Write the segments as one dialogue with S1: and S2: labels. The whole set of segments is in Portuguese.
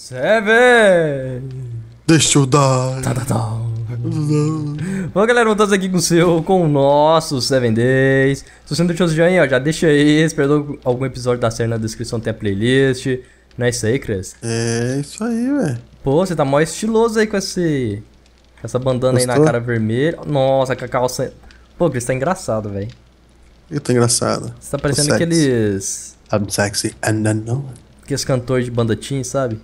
S1: Seven! Deixa eu dar! Tá, tá, tá. Bom, galera, voltamos aqui com o seu, com o nosso Seven Days. Se você não deixou o joinha, ó, já deixa aí. Esperou algum episódio da série na descrição, tem a playlist. Não é isso aí, Cris? É isso aí, velho. Pô, você tá mó estiloso aí com esse. Com essa bandana Gostou? aí na cara vermelha. Nossa, com a calça. Pô, Cris, tá engraçado, velho. Eu tô engraçado. Você tá parecendo aqueles. I'm sexy and know. Aqueles cantores de banda sabe?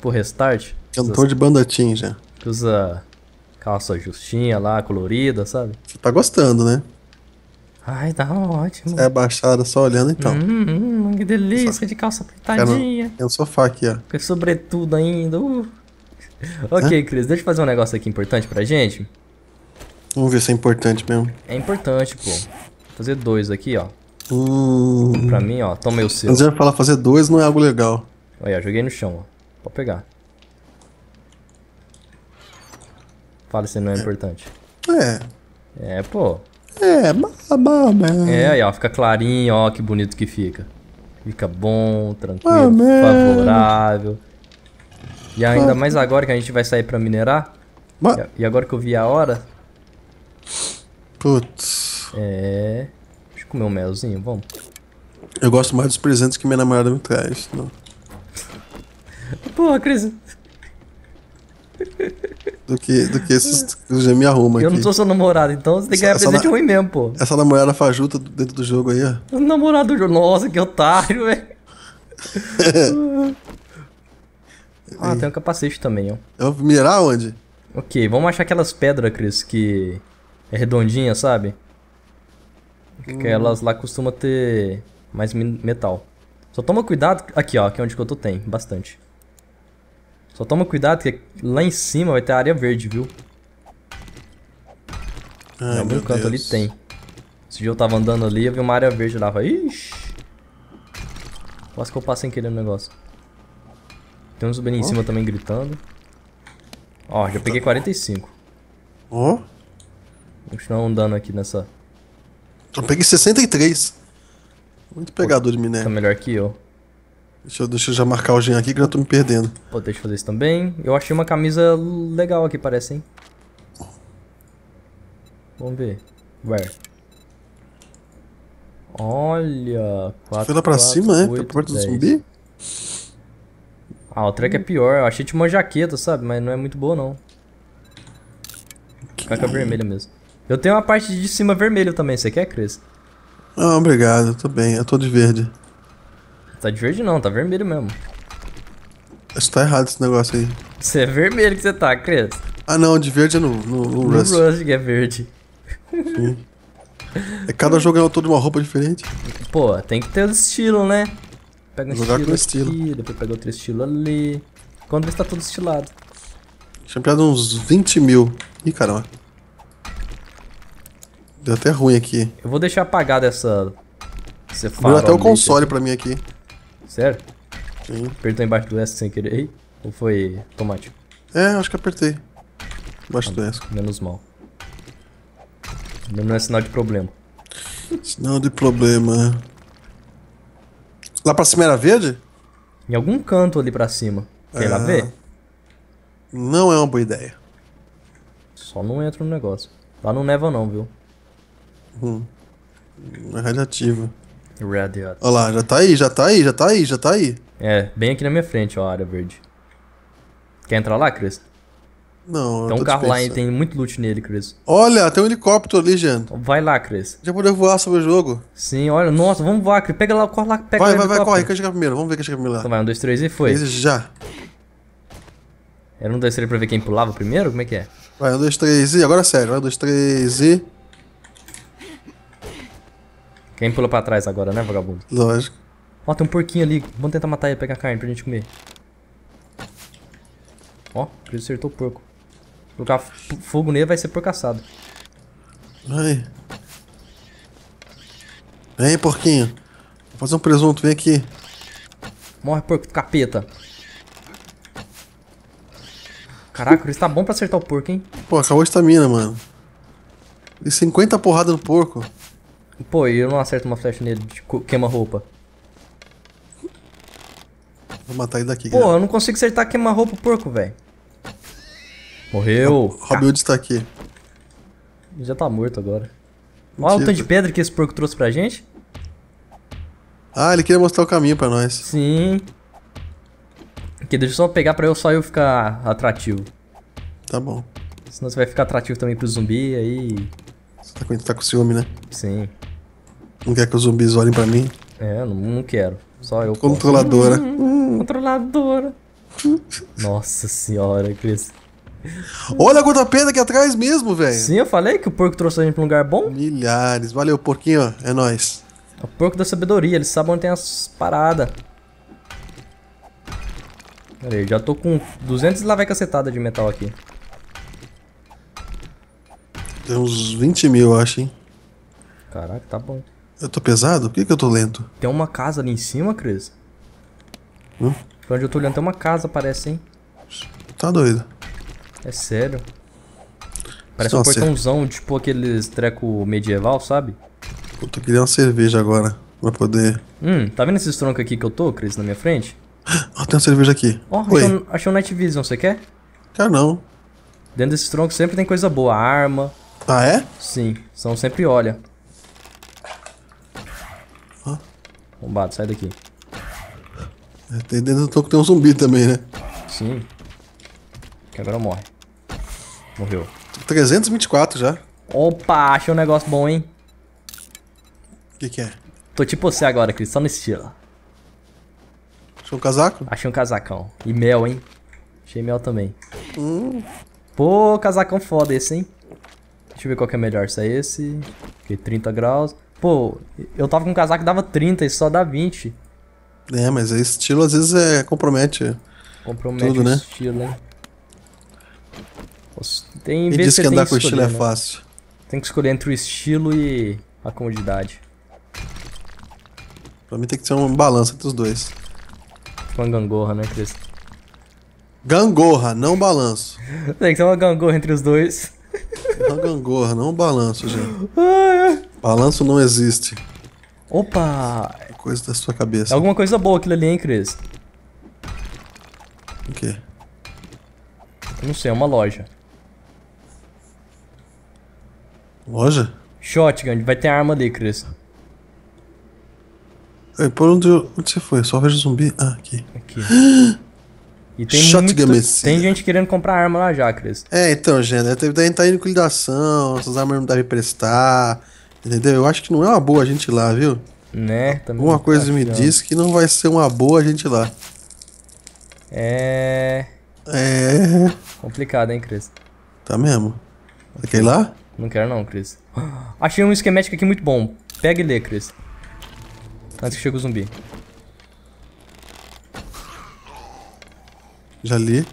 S1: pro restart. Cantor de bandatinho já. Que usa calça justinha lá, colorida, sabe? Você tá gostando, né? Ai, tá ótimo. Você é abaixada só olhando então. Hum, hum que delícia só... de calça apertadinha. Tem um sofá aqui, ó. Com sobretudo ainda. Uh. ok, Hã? Cris, deixa eu fazer um negócio aqui importante pra gente. Vamos ver se é importante mesmo. É importante, pô. fazer dois aqui, ó. Hum. Pra mim, ó, tomei o seu. Mas eu ia falar fazer dois não é algo legal. Olha, joguei no chão, ó. Pode pegar. Fala se não é, é. importante. É. É, pô. É, mamãe. Né? É, aí, ó, fica clarinho, ó, que bonito que fica. Fica bom, tranquilo, ah, mamãe. favorável. E ainda mais agora que a gente vai sair pra minerar. Ma e agora que eu vi a hora. Putz. É. Deixa eu comer um melzinho, vamos. Eu gosto mais dos presentes que minha namorada me traz. Não. Porra, Cris. Do que, do que esses já me arruma eu aqui. Eu não sou seu namorado, então você tem que ganhar presente na... ruim mesmo, pô. Essa namorada fajuta dentro do jogo aí, ó. Namorado do jogo. Nossa, que otário, velho. ah, tem um capacete também, ó. Eu é vou mirar onde? Ok, vamos achar aquelas pedras, Cris, que é redondinha, sabe? Hum. Que elas lá costumam ter mais metal. Só toma cuidado. Aqui, ó, que é onde que eu tô tem, bastante. Só toma cuidado que lá em cima vai ter área verde, viu? Ai, em algum canto Deus. ali tem. Esse dia eu tava andando ali, eu vi uma área verde lá. Falei, ixi. Quase que eu passo sem querer no negócio. Tem uns bem oh. em cima também gritando. Ó, já tá. peguei 45. Ó. Oh. Vou continuar andando aqui nessa. Eu peguei 63. Muito pegador de minério. Tá melhor que eu. Deixa eu, deixa eu já marcar o gen aqui que já tô me perdendo. Pô, deixa eu fazer isso também. Eu achei uma camisa legal aqui, parece, hein? Vamos ver. Where? Olha, 4, Foi lá pra 4, cima, 8, é? Né? Pra perto 10. do zumbi? Ah, o track é pior. Eu achei tipo uma jaqueta, sabe? Mas não é muito boa, não. Caca vermelha mesmo. Eu tenho uma parte de cima vermelha também. Você quer, Cris? Ah, obrigado. Tô bem. Eu tô de verde. Tá de verde não, tá vermelho mesmo. Acho que tá errado esse negócio aí. Você é vermelho que você tá, Cres. Ah não, de verde é no, no, no, no Rust. No Rust que é verde. Sim. É cada jogo é todo uma roupa diferente. Pô, tem que ter o estilo, né? Pega um Jogar estilo com estilo. aqui, depois pega outro estilo ali. Quando vê se tá tudo estilado. Tinha uns 20 mil. Ih, caramba. Deu até ruim aqui. Eu vou deixar apagado essa... Esse farol até o console aqui. pra mim aqui. Certo? Sim. Apertou embaixo do esc sem querer aí? Ou foi automático? É, acho que apertei. Embaixo do esc, Menos mal. não é sinal de problema. Sinal de problema. Lá pra cima era verde? Em algum canto ali pra cima. Quer é... lá ver? Não é uma boa ideia. Só não entra no negócio. Lá não neva não, viu? Hum. É radioativo. Red Olha lá, já tá aí, já tá aí, já tá aí, já tá aí. É, bem aqui na minha frente, ó, a área verde. Quer entrar lá, Cris? Não, Tem um carro lá e tem muito loot nele, Cris. Olha, tem um helicóptero ali, Jean. Vai lá, Cris. Já poder voar sobre o jogo. Sim, olha, nossa, vamos voar, Cris. Pega lá, corre lá, pega Vai, vai, vai, corre, quer chegar primeiro, vamos ver quem chega primeiro lá. Então vai, um, dois, três e foi. Três já. Era um, dois, três pra ver quem pulava primeiro? Como é que é? Vai, um, dois, três e, agora é sério, vai, um, dois, três e... Quem pulou pra trás agora, né, vagabundo? Lógico. Ó, tem um porquinho ali. Vamos tentar matar ele, pegar carne pra gente comer. Ó, ele acertou o porco. Colocar fogo nele vai ser porco assado. Ai. Vem, porquinho. Vou fazer um presunto, vem aqui. Morre, porco capeta. Caraca, ele tá bom pra acertar o porco, hein? Pô, acabou a estamina, mano. E 50 porrada no porco. Pô, eu não acerto uma flecha nele de queima-roupa. Vou matar ele daqui, Pô, galera. eu não consigo acertar queima-roupa porco, velho. Morreu. Rabiud está aqui. Já tá morto agora. Olha o tanto de pedra que esse porco trouxe pra gente. Ah, ele queria mostrar o caminho pra nós. Sim. Aqui, deixa eu só pegar pra eu só eu ficar atrativo. Tá bom. Senão você vai ficar atrativo também pro zumbi, aí... Você tá com, tá com ciúme, né? Sim. Não quer que os zumbis olhem pra mim? É, não, não quero. Só eu. Controladora. Hum, controladora. Nossa senhora, Cris. Olha a pena aqui atrás mesmo, velho. Sim, eu falei que o porco trouxe a gente pra um lugar bom. Milhares. Valeu, porquinho. É nóis. É o porco da sabedoria. Ele sabe onde tem as paradas. Pera aí, já tô com 200 lá vai cacetada de metal aqui. Tem uns 20 mil, eu acho, hein. Caraca, tá bom. Eu tô pesado? Por que, que eu tô lento? Tem uma casa ali em cima, Cris? Hum? Pra onde eu tô olhando tem uma casa, parece, hein? Tá doido. É sério.
S2: Parece um portãozão,
S1: tipo aqueles treco medieval, sabe? Pô, tô querendo uma cerveja agora, pra poder... Hum, tá vendo esses troncos aqui que eu tô, Cris, na minha frente? Ó, oh, tem uma cerveja aqui. Ó, oh, achei, um, achei um Night Vision, você quer? Quer não. Dentro desses troncos sempre tem coisa boa, arma... Ah, é? Sim, são sempre olha. Bombado, sai daqui. tem dentro do toco tem um zumbi também, né? Sim. Que agora morre. Morreu. 324 já. Opa, achei um negócio bom, hein? O que, que é? Tô tipo você agora, Cris, só no estilo. Achou um casaco? Achei um casacão. E mel, hein? Achei mel também. Hum. Pô, casacão foda esse, hein? Deixa eu ver qual que é melhor. Se é esse. Fiquei 30 graus. Pô, eu tava com um casaco que dava 30 e só dá 20. É, mas é estilo às vezes é, compromete. Compromete tudo, o né? estilo, né? Tem vezes diz que, que andar com estilo é né? é fácil. Tem que escolher entre o estilo e a comodidade. Pra mim tem que ser um balanço entre os dois. Uma gangorra, né, Cris? Gangorra, não balanço. tem que ser uma gangorra entre os dois. uma gangorra, não um balanço, gente. Balanço não existe. Opa! Coisa da sua cabeça. É alguma coisa boa aquilo ali, hein, Cris? O quê? Eu não sei, é uma loja. Loja? Shotgun, vai ter arma ali, Cris. É, por onde, onde você foi? Só vejo zumbi. Ah, aqui. Aqui. E tem, Shotgun muito, tem gente querendo comprar arma lá já, Cris. É, então, gente, né? deve estar tá indo com essas armas não devem prestar. Entendeu? Eu acho que não é uma boa a gente ir lá, viu? Né? Também Alguma coisa tá me diz que não vai ser uma boa a gente ir lá. É. É. Complicado, hein, Cris? Tá mesmo. quer ir lá? Não quero não, Cris. Achei um esquemático aqui muito bom. Pega e lê, Cris. Antes que chegue o zumbi. Já li.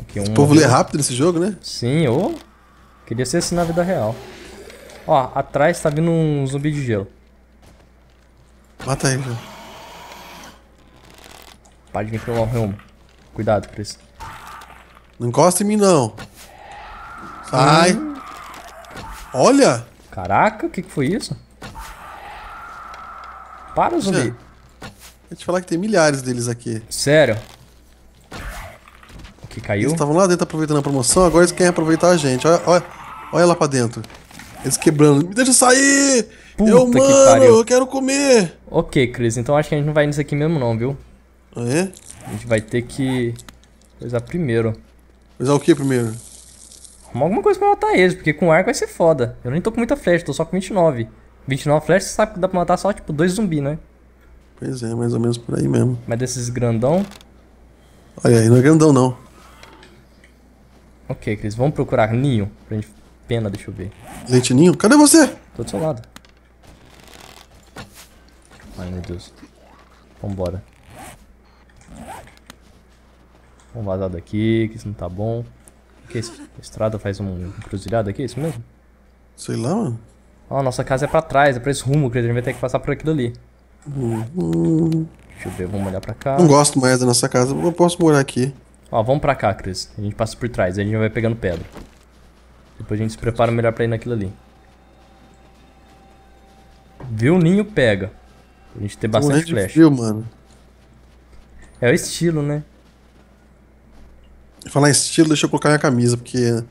S1: Aqui, um o povo lê rápido nesse jogo, né? Sim, ou. Queria ser assim na vida real. Ó, atrás tá vindo um zumbi de gelo. Mata ele. Para de me pegar o reumo. Cuidado, Chris. Não encosta em mim, não. Sai. Hum. Olha. Caraca, o que, que foi isso? Para, o zumbi. Vou te falar que tem milhares deles aqui. Sério? O que caiu? Eles estavam lá dentro aproveitando a promoção, agora eles querem aproveitar a gente. Olha, olha, olha lá pra dentro. Eles quebrando. Me deixa sair! Puta eu, mano, que pariu. eu quero comer! Ok, Cris, então acho que a gente não vai nisso aqui mesmo não, viu? Ah, é? A gente vai ter que coisar primeiro. Coisar o que primeiro? Arrumar alguma coisa pra matar eles, porque com arco vai ser foda. Eu nem tô com muita flecha, tô só com 29. 29 flechas, você sabe que dá pra matar só, tipo, dois zumbi, né? Pois é, mais ou menos por aí mesmo. Mas desses grandão... Olha aí, não é grandão não. Ok, Cris, vamos procurar ninho pra gente pena, deixa eu ver. Leitinho, cadê você? Tô do seu lado. Ai, meu Deus. Vambora. Vamos vazar daqui, que isso não tá bom. O que é isso? A estrada faz um cruzilhado aqui, é isso mesmo? Sei lá, mano. Ó, oh, nossa casa é pra trás, é pra esse rumo, Cris. a gente vai ter que passar por aquilo ali. Uhum. Deixa eu ver, vamos olhar pra cá. Não gosto mais da nossa casa, eu posso morar aqui. Ó, vamos pra cá, Cris. A gente passa por trás, aí a gente vai pegando pedra. Depois a gente se prepara melhor pra ir naquilo ali. Viu o ninho, pega. Pra gente ter bastante Tô flash. Viu mano. É o estilo, né? Falar em estilo, deixa eu colocar minha camisa, porque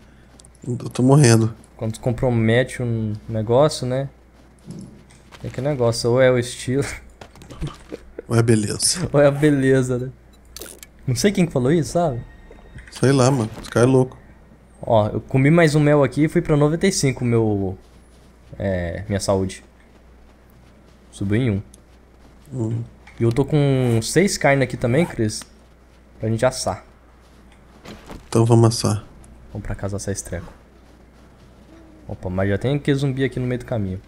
S1: eu tô morrendo. Quando compromete um negócio, né? É que negócio, ou é o estilo. Ou é a beleza. ou é a beleza, né? Não sei quem falou isso, sabe? Sei lá, mano. Os caras é louco. Ó, eu comi mais um mel aqui e fui pra 95 meu... É, minha saúde. Subiu em 1. Um. Uhum. E eu tô com 6 carnes aqui também, Cris. Pra gente assar. Então vamos assar. Vamos pra casa assar esse treco. Opa, mas já tem que zumbi aqui no meio do caminho.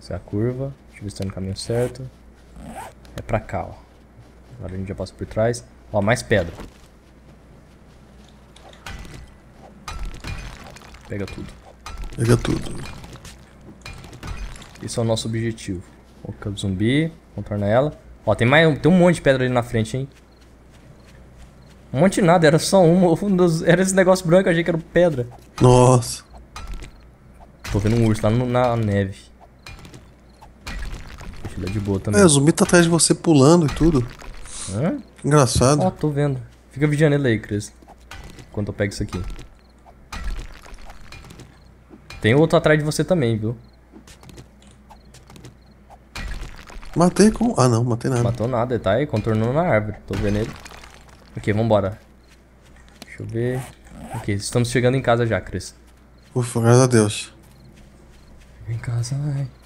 S1: Essa é a curva. Deixa eu ver se tá no caminho certo. É pra cá, ó. Agora a gente já passa por trás. Ó, mais pedra. Pega tudo. Pega tudo. Esse é o nosso objetivo. Boca do zumbi, contorna ela. Ó, tem, mais, tem um monte de pedra ali na frente, hein? Um monte de nada, era só uma. Um dos, era esse negócio branco, achei que era pedra. Nossa. Tô vendo um urso lá no, na neve. Deixa ele de boa também. É, o zumbi tá atrás de você pulando e tudo. Hã? Engraçado. Ó, tô vendo. Fica vigiando ele aí, Cris. Enquanto eu pego isso aqui. Tem outro atrás de você também, viu? Matei com... Ah, não, matei nada. Matou nada, ele tá aí contornando na árvore. Tô vendo ele. Ok, vambora. Deixa eu ver... Ok, estamos chegando em casa já, Chris Ufa, graças a Deus. Em casa, ai.